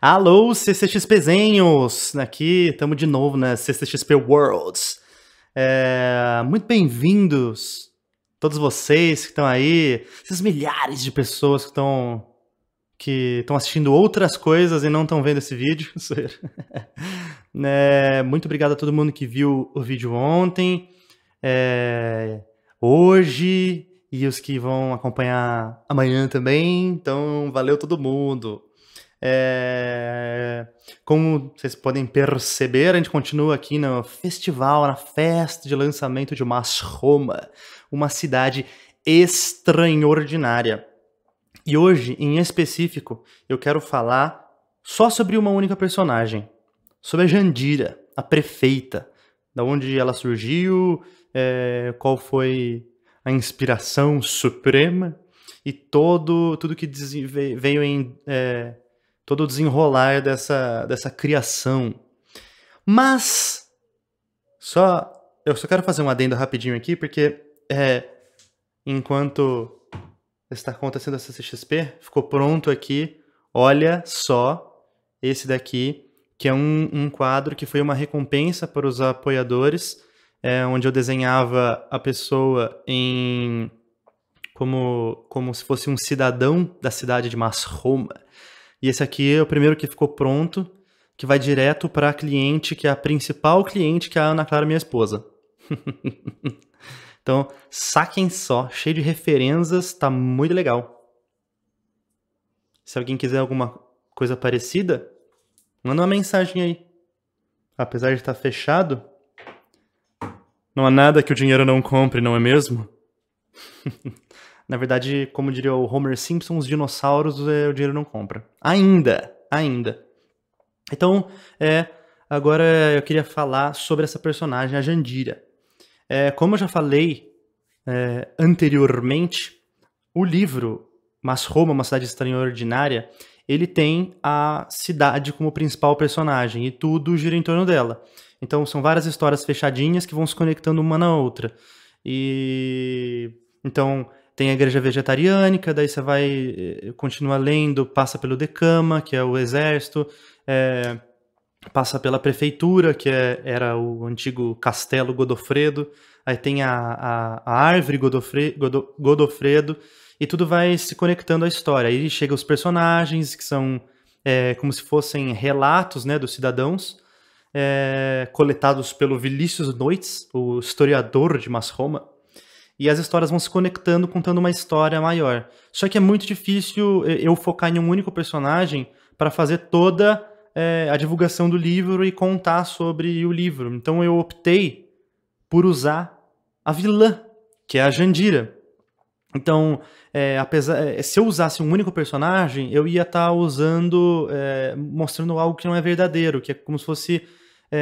Alô, CCXPzinhos! Aqui estamos de novo na né? CCXP Worlds. É, muito bem-vindos, todos vocês que estão aí, esses milhares de pessoas que estão que estão assistindo outras coisas e não estão vendo esse vídeo. é, muito obrigado a todo mundo que viu o vídeo ontem, é, hoje e os que vão acompanhar amanhã também. Então, valeu todo mundo. É... Como vocês podem perceber, a gente continua aqui no festival, na festa de lançamento de Mas Roma, uma cidade extraordinária. E hoje, em específico, eu quero falar só sobre uma única personagem, sobre a Jandira, a prefeita, da onde ela surgiu, é... qual foi a inspiração suprema e todo tudo que veio em é todo o desenrolar dessa, dessa criação. Mas, só. Eu só quero fazer um adendo rapidinho aqui, porque é, enquanto está acontecendo essa CXP, ficou pronto aqui. Olha só esse daqui, que é um, um quadro que foi uma recompensa para os apoiadores, é, onde eu desenhava a pessoa em como, como se fosse um cidadão da cidade de Masroma. E esse aqui é o primeiro que ficou pronto, que vai direto para a cliente, que é a principal cliente, que é a Ana Clara, minha esposa. então, saquem só, cheio de referências, tá muito legal. Se alguém quiser alguma coisa parecida, manda uma mensagem aí. Apesar de estar tá fechado, não há nada que o dinheiro não compre, não é mesmo? Na verdade, como diria o Homer Simpson, os dinossauros é, o dinheiro não compra. Ainda, ainda. Então, é, agora eu queria falar sobre essa personagem, a Jandira. É, como eu já falei é, anteriormente, o livro Mas Roma, uma cidade extraordinária, ele tem a cidade como principal personagem e tudo gira em torno dela. Então são várias histórias fechadinhas que vão se conectando uma na outra. E então tem a igreja vegetariânica, daí você vai, eh, continua lendo, passa pelo Decama, que é o exército, é, passa pela prefeitura, que é, era o antigo castelo Godofredo, aí tem a, a, a árvore Godofre, Godo, Godofredo, e tudo vai se conectando à história. Aí chega os personagens, que são é, como se fossem relatos né, dos cidadãos, é, coletados pelo Vilícius Noites, o historiador de Mas Roma, e as histórias vão se conectando, contando uma história maior. Só que é muito difícil eh, eu focar em um único personagem para fazer toda é, a divulgação do livro e contar sobre o livro. Então eu optei por usar a vilã, que é a Jandira. Então, é, apesar, se eu usasse um único personagem, eu ia estar tá usando, é, mostrando algo que não é verdadeiro, que é como se fosse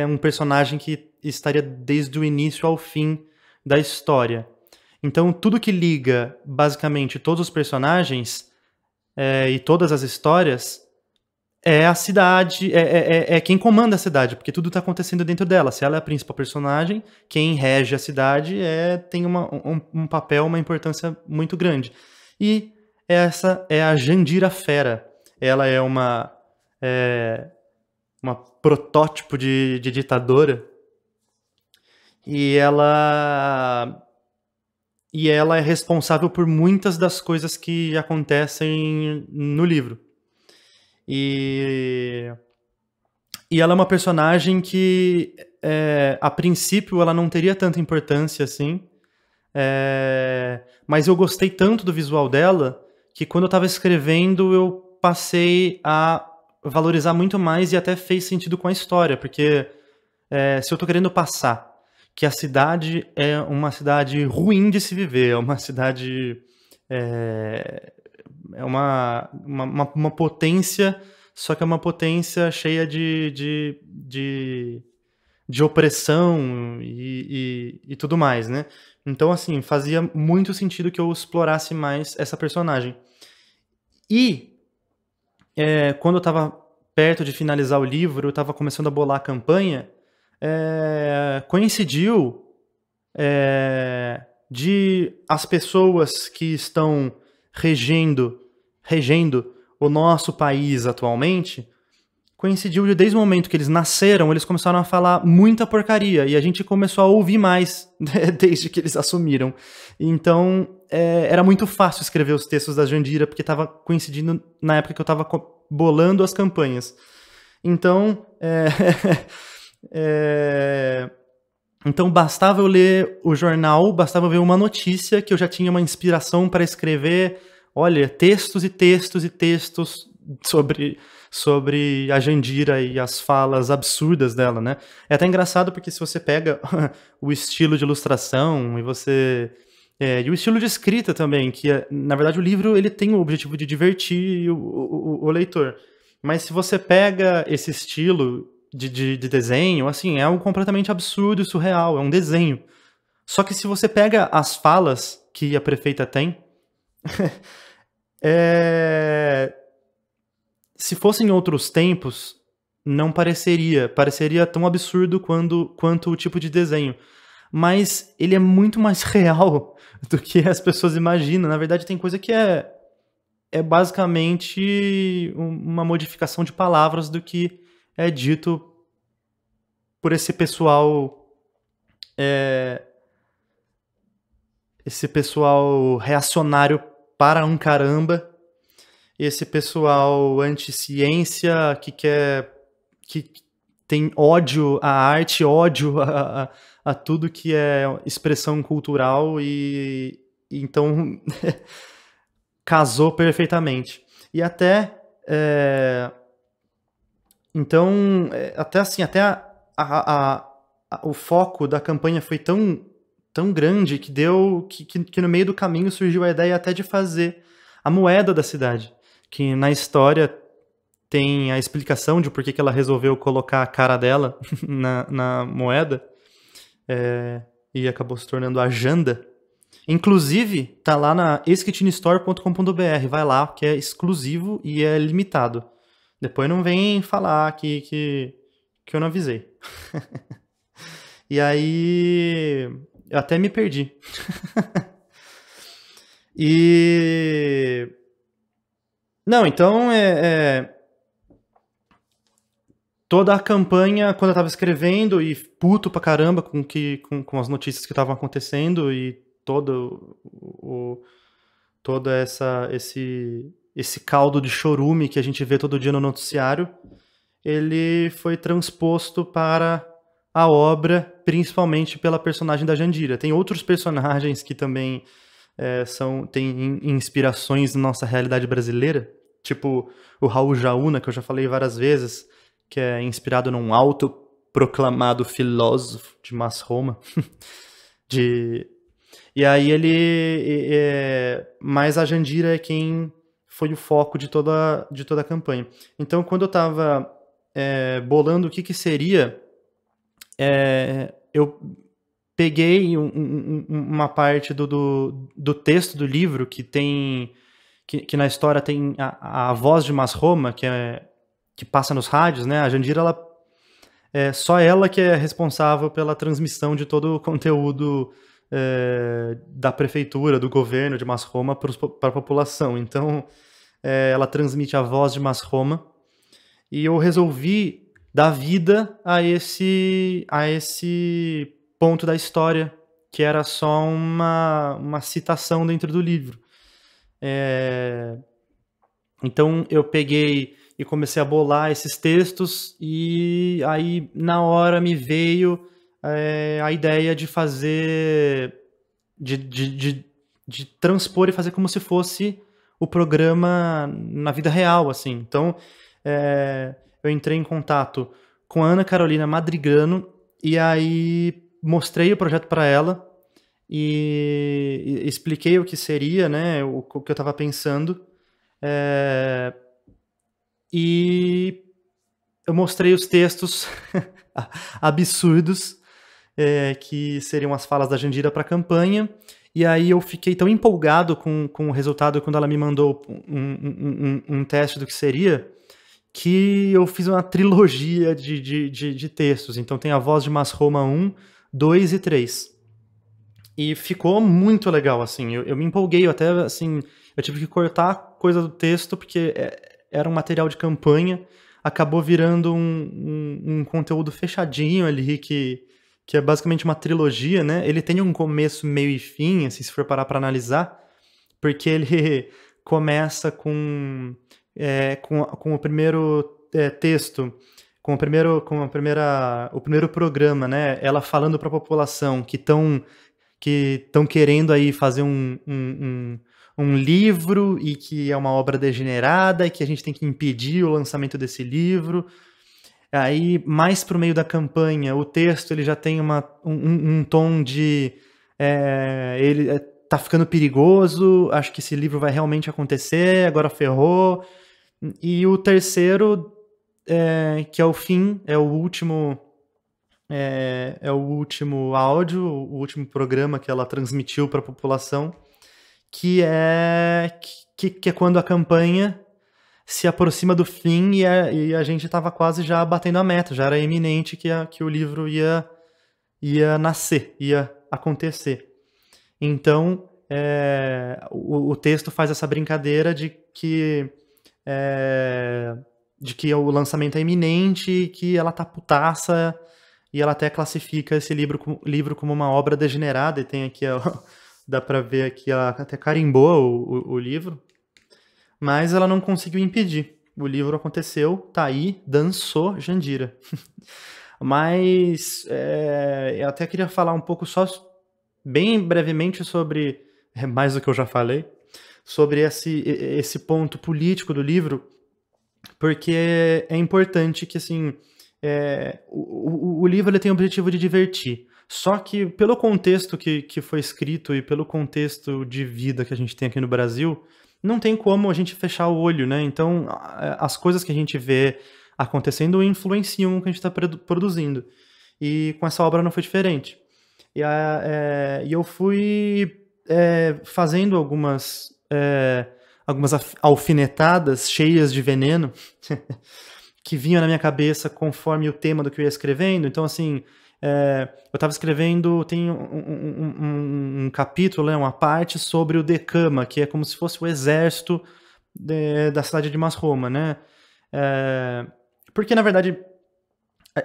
um personagem que estaria desde o início ao fim da história. Então, tudo que liga basicamente todos os personagens é, e todas as histórias é a cidade, é, é, é, é quem comanda a cidade, porque tudo está acontecendo dentro dela. Se ela é a principal personagem, quem rege a cidade é, tem uma, um, um papel, uma importância muito grande. E essa é a Jandira Fera. Ela é uma, é, uma protótipo de, de ditadora. E ela e ela é responsável por muitas das coisas que acontecem no livro. E, e ela é uma personagem que, é, a princípio, ela não teria tanta importância assim, é, mas eu gostei tanto do visual dela que quando eu estava escrevendo eu passei a valorizar muito mais e até fez sentido com a história, porque é, se eu estou querendo passar que a cidade é uma cidade ruim de se viver, é uma cidade. É, é uma, uma, uma, potência, só que é uma potência cheia de, de, de, de opressão e, e, e tudo mais, né? Então, assim, fazia muito sentido que eu explorasse mais essa personagem. E é, quando eu estava perto de finalizar o livro, eu estava começando a bolar a campanha, é, coincidiu é, de as pessoas que estão regendo, regendo o nosso país atualmente, coincidiu de desde o momento que eles nasceram, eles começaram a falar muita porcaria e a gente começou a ouvir mais né, desde que eles assumiram. Então é, era muito fácil escrever os textos da Jandira porque estava coincidindo na época que eu estava bolando as campanhas. Então é, É... Então bastava eu ler o jornal, bastava eu ver uma notícia que eu já tinha uma inspiração para escrever, olha, textos e textos e textos sobre sobre a Jandira e as falas absurdas dela, né? É até engraçado porque se você pega o estilo de ilustração e você é, e o estilo de escrita também, que é, na verdade o livro ele tem o objetivo de divertir o, o, o leitor. Mas se você pega esse estilo de, de, de desenho, assim, é algo completamente absurdo e surreal, é um desenho. Só que se você pega as falas que a prefeita tem, é... se fossem outros tempos, não pareceria, pareceria tão absurdo quando, quanto o tipo de desenho. Mas ele é muito mais real do que as pessoas imaginam. Na verdade, tem coisa que é, é basicamente uma modificação de palavras do que é dito por esse pessoal. É, esse pessoal reacionário para um caramba, esse pessoal anti-ciência que quer. que tem ódio à arte, ódio a, a, a tudo que é expressão cultural e. então. casou perfeitamente. E até. É, então, é, até assim, até a, a, a, o foco da campanha foi tão, tão grande que deu que, que, que, no meio do caminho surgiu a ideia até de fazer a moeda da cidade, que na história tem a explicação de por que, que ela resolveu colocar a cara dela na, na moeda é, e acabou se tornando a Janda. Inclusive, tá lá na esquitinestore.com.br, vai lá, que é exclusivo e é limitado. Depois não vem falar que, que, que eu não avisei. e aí eu até me perdi. e. Não, então é, é, Toda a campanha, quando eu tava escrevendo e puto pra caramba com, que, com, com as notícias que estavam acontecendo e todo o, toda essa esse esse caldo de chorume que a gente vê todo dia no noticiário, ele foi transposto para a obra, principalmente pela personagem da Jandira. Tem outros personagens que também é, são têm inspirações na nossa realidade brasileira, tipo o Raul Jaúna, que eu já falei várias vezes, que é inspirado num autoproclamado filósofo de Mas Roma, de... E aí ele... É... Mas a Jandira é quem foi o foco de toda, de toda a campanha. Então, quando eu estava é, bolando o que, que seria, é, eu peguei um, um, uma parte do, do, do, texto do livro que tem que, que na história tem a, a, voz de Roma que é que passa nos rádios né a Jandira ela é só ela que é responsável pela transmissão de todo o conteúdo é, da prefeitura, do governo de Masroma para a população. Então, é, ela transmite a voz de Masroma. E eu resolvi dar vida a esse, a esse ponto da história, que era só uma, uma citação dentro do livro. É, então, eu peguei e comecei a bolar esses textos, e aí, na hora, me veio é, a ideia de fazer. De, de, de, de, transpor e fazer como se fosse o programa na vida real, assim. Então, é, eu entrei em contato com a Ana Carolina Madrigano e aí mostrei o projeto para ela e, e, expliquei o que seria, né, o, o que eu estava pensando. É, e eu mostrei os textos absurdos é, que seriam as falas da Jandira para a campanha. E aí eu fiquei tão empolgado com, com o resultado quando ela me mandou um, um, um, um teste do que seria, que eu fiz uma trilogia de, de, de, de textos. Então tem a voz de Masroma 1, 2 e 3. E ficou muito legal, assim. Eu, eu me empolguei, eu até, assim, eu tive que cortar coisa do texto, porque é, era um material de campanha. Acabou virando um, um conteúdo fechadinho ali que que é basicamente uma trilogia, né? Ele tem um começo, meio e fim, assim, se for parar para analisar, porque ele começa com, é, com, com o primeiro é, texto, com o primeiro, com a primeira, o primeiro programa, né? Ela falando para a população que estão que estão querendo aí fazer um, um, um, um livro e que é uma obra degenerada e que a gente tem que impedir o lançamento desse livro. Aí, mais para o meio da campanha, o texto ele já tem uma, um, um tom de. É, ele é, tá ficando perigoso, acho que esse livro vai realmente acontecer, agora ferrou. E o terceiro, é, que é o fim, é o último. É, é, o último áudio, o último programa que ela transmitiu para a população, que é que, que é quando a campanha se aproxima do fim e a, é, e a gente estava quase já batendo a meta, já era iminente que, a, que o livro ia, ia nascer, ia acontecer. Então, é, o, o, texto faz essa brincadeira de que, é, de que o lançamento é iminente, que ela tá putaça, e ela até classifica esse livro, livro como uma obra degenerada, e tem aqui, dá para ver aqui, ela até carimbou o, o, o livro, mas ela não conseguiu impedir. O livro aconteceu, tá aí, dançou Jandira. mas é, eu até queria falar um pouco só, bem brevemente, sobre, é mais do que eu já falei, sobre esse, esse ponto político do livro, porque é importante que, assim, é, o, o, o, livro ele tem o objetivo de divertir. Só que, pelo contexto que, que foi escrito e pelo contexto de vida que a gente tem aqui no Brasil, não tem como a gente fechar o olho, né? Então, as coisas que a gente vê acontecendo influenciam o que a gente está produzindo. E com essa obra não foi diferente. E, a, é, e eu fui é, fazendo algumas, é, algumas alfinetadas cheias de veneno que vinham na minha cabeça conforme o tema do que eu ia escrevendo. Então, assim, é, eu estava escrevendo, tem um, um, um, um, capítulo, né, uma parte sobre o Decama, que é como se fosse o exército de, da cidade de Masroma, né? É, porque, na verdade,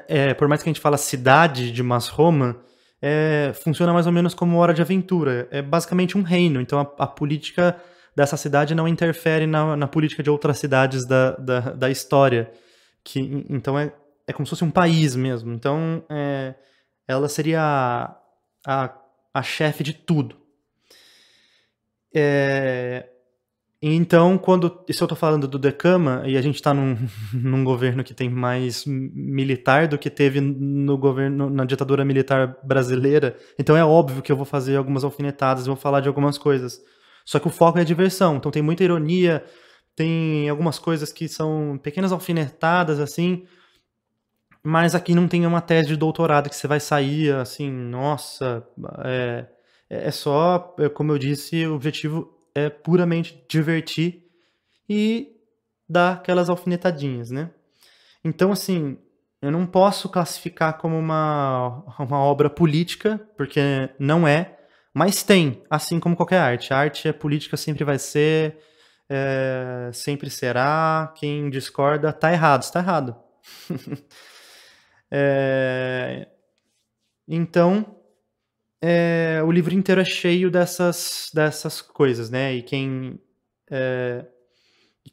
é, é por mais que a gente fala cidade de Masroma, é, funciona mais ou menos como hora de aventura. É basicamente um reino, então a, a política dessa cidade não interfere na, na política de outras cidades da, da, da história. Que, então é é como se fosse um país mesmo. Então, é, ela seria a, a, a chefe de tudo. É, então, quando se eu estou falando do Decama, e a gente está num, num, governo que tem mais militar do que teve no governo na ditadura militar brasileira, então é óbvio que eu vou fazer algumas alfinetadas, vou falar de algumas coisas. Só que o foco é a diversão, então tem muita ironia, tem algumas coisas que são pequenas alfinetadas assim, mas aqui não tem uma tese de doutorado que você vai sair assim, nossa, é, é, é só, é, como eu disse, o objetivo é puramente divertir e dar aquelas alfinetadinhas, né? Então, assim, eu não posso classificar como uma, uma obra política, porque não é, mas tem, assim como qualquer arte. A arte é política, sempre vai ser, é, sempre será. Quem discorda tá errado, está errado. É... Então, é... o livro inteiro é cheio dessas, dessas coisas, né? E quem, é...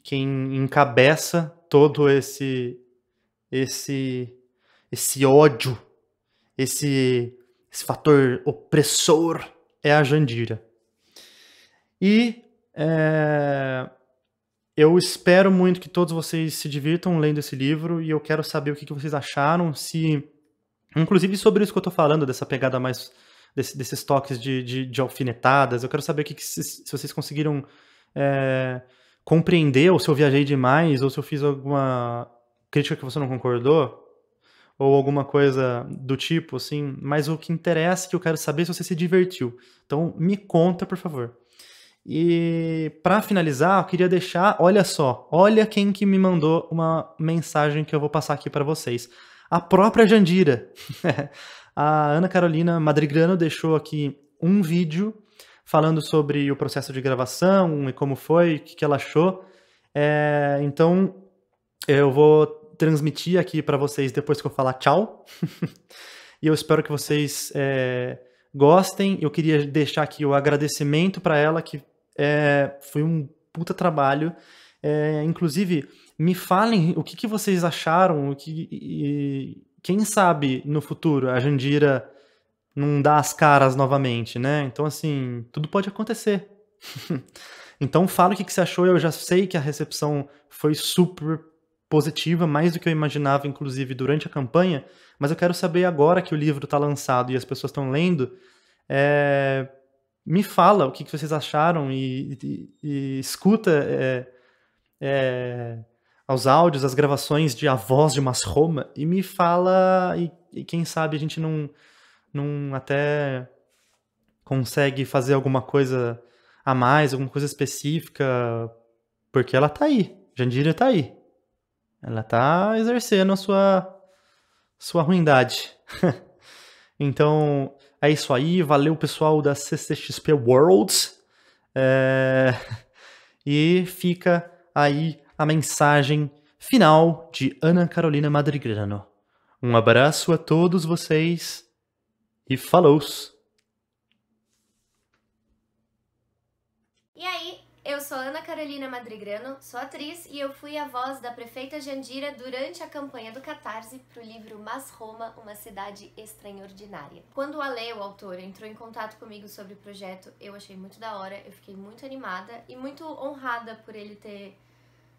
quem encabeça todo esse, esse, esse ódio, esse, esse fator opressor é a Jandira. E é, eu espero muito que todos vocês se divirtam lendo esse livro e eu quero saber o que, que vocês acharam, se. Inclusive sobre isso que eu estou falando, dessa pegada mais. Desse, desses toques de, de, de, alfinetadas. Eu quero saber o que, que se, se, vocês conseguiram é, compreender, ou se eu viajei demais, ou se eu fiz alguma crítica que você não concordou, ou alguma coisa do tipo, assim. Mas o que interessa é que eu quero saber se você se divertiu. Então me conta, por favor. E para finalizar, eu queria deixar, olha só, olha quem que me mandou uma mensagem que eu vou passar aqui para vocês. A própria Jandira. a Ana Carolina Madrigrano deixou aqui um vídeo falando sobre o processo de gravação e como foi, o que, que ela achou. É, então, eu vou transmitir aqui para vocês depois que eu falar tchau. e eu espero que vocês é, gostem. Eu queria deixar aqui o agradecimento para ela que é, foi um puta trabalho. É, inclusive, me falem o que, que vocês acharam, o que, e, quem sabe no futuro a Jandira não dá as caras novamente, né? Então, assim, tudo pode acontecer. então, fala o que, que você achou. Eu já sei que a recepção foi super positiva, mais do que eu imaginava, inclusive, durante a campanha, mas eu quero saber agora que o livro está lançado e as pessoas estão lendo, é, me fala o que, que vocês acharam e, e, e escuta é, é, aos áudios, as gravações de A Voz de Masroma e me fala e, e quem sabe a gente não, não até consegue fazer alguma coisa a mais, alguma coisa específica, porque ela tá aí, Jandira tá aí. Ela tá exercendo a sua, sua ruindade. então, é isso aí, valeu pessoal da CCXP Worlds. É... E fica aí a mensagem final de Ana Carolina Madrigrano. Um abraço a todos vocês e falou! Eu sou Ana Carolina Madrigrano, sou atriz e eu fui a voz da prefeita Jandira durante a campanha do Catarse para o livro Mas Roma, uma cidade extraordinária. Quando o Ale, o autor, entrou em contato comigo sobre o projeto, eu achei muito da hora, eu fiquei muito animada e muito honrada por ele ter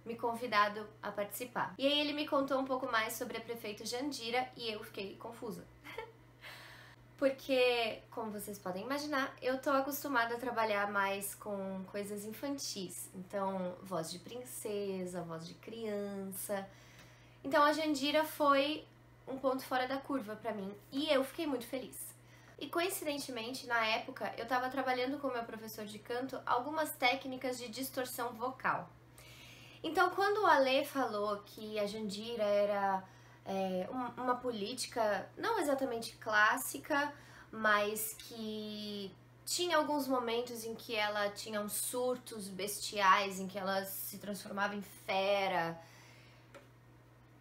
me convidado a participar. E aí ele me contou um pouco mais sobre a prefeita Jandira e eu fiquei confusa porque, como vocês podem imaginar, eu tô acostumada a trabalhar mais com coisas infantis. Então, voz de princesa, voz de criança. Então, a Jandira foi um ponto fora da curva para mim e eu fiquei muito feliz. E coincidentemente, na época, eu estava trabalhando com meu professor de canto algumas técnicas de distorção vocal. Então, quando o Ale falou que a Jandira era é, uma política não exatamente clássica, mas que tinha alguns momentos em que ela tinha uns surtos bestiais, em que ela se transformava em fera.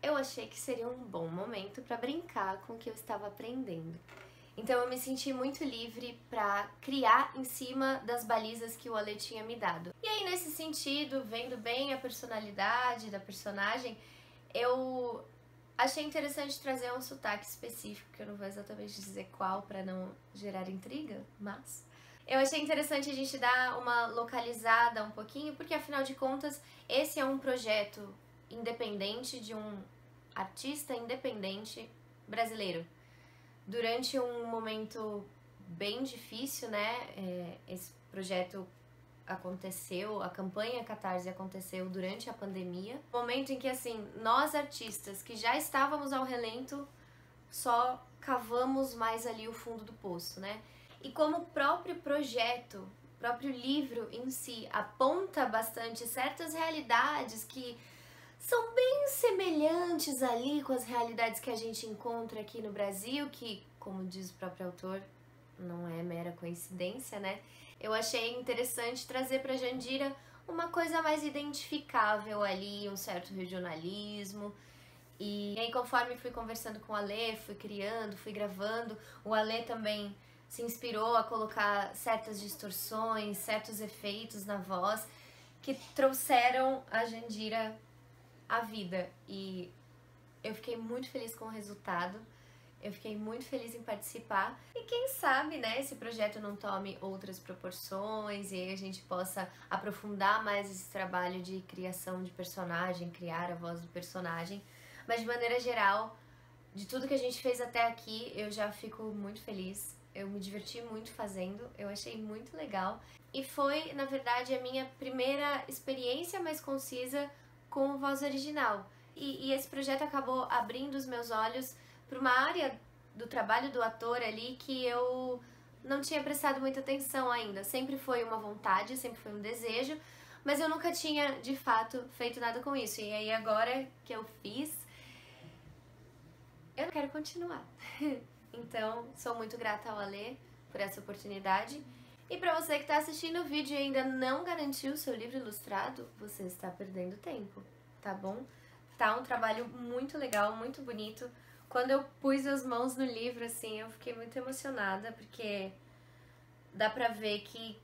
Eu achei que seria um bom momento para brincar com o que eu estava aprendendo. Então eu me senti muito livre para criar em cima das balizas que o Ale tinha me dado. E aí nesse sentido, vendo bem a personalidade da personagem, eu Achei interessante trazer um sotaque específico, que eu não vou exatamente dizer qual para não gerar intriga, mas eu achei interessante a gente dar uma localizada um pouquinho, porque afinal de contas, esse é um projeto independente de um artista independente brasileiro. Durante um momento bem difícil, né? É, esse projeto aconteceu, a campanha Catarse aconteceu durante a pandemia. Momento em que, assim, nós artistas que já estávamos ao relento, só cavamos mais ali o fundo do poço, né? E como o próprio projeto, o próprio livro em si aponta bastante certas realidades que são bem semelhantes ali com as realidades que a gente encontra aqui no Brasil, que, como diz o próprio autor, não é mera coincidência, né? Eu achei interessante trazer para Jandira uma coisa mais identificável ali, um certo regionalismo. E aí, conforme fui conversando com o Alê, fui criando, fui gravando, o Alê também se inspirou a colocar certas distorções, certos efeitos na voz que trouxeram a Jandira à vida. E eu fiquei muito feliz com o resultado. Eu fiquei muito feliz em participar e quem sabe, né, esse projeto não tome outras proporções e a gente possa aprofundar mais esse trabalho de criação de personagem, criar a voz do personagem. Mas de maneira geral, de tudo que a gente fez até aqui, eu já fico muito feliz. Eu me diverti muito fazendo, eu achei muito legal. E foi, na verdade, a minha primeira experiência mais concisa com voz original. E, e esse projeto acabou abrindo os meus olhos para uma área do trabalho do ator ali que eu não tinha prestado muita atenção ainda. Sempre foi uma vontade, sempre foi um desejo, mas eu nunca tinha de fato feito nada com isso. E aí agora que eu fiz, eu não quero continuar. então, sou muito grata ao Alê por essa oportunidade. E para você que está assistindo o vídeo e ainda não garantiu o seu livro ilustrado, você está perdendo tempo, tá bom? Tá um trabalho muito legal, muito bonito. Quando eu pus as mãos no livro, assim, eu fiquei muito emocionada, porque dá pra ver que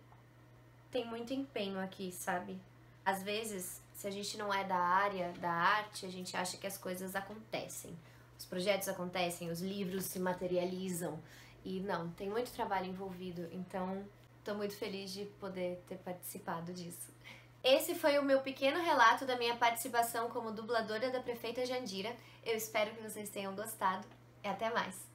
tem muito empenho aqui, sabe? Às vezes, se a gente não é da área da arte, a gente acha que as coisas acontecem. Os projetos acontecem, os livros se materializam. E não, tem muito trabalho envolvido, então estou muito feliz de poder ter participado disso. Esse foi o meu pequeno relato da minha participação como dubladora da prefeita Jandira. Eu espero que vocês tenham gostado e até mais!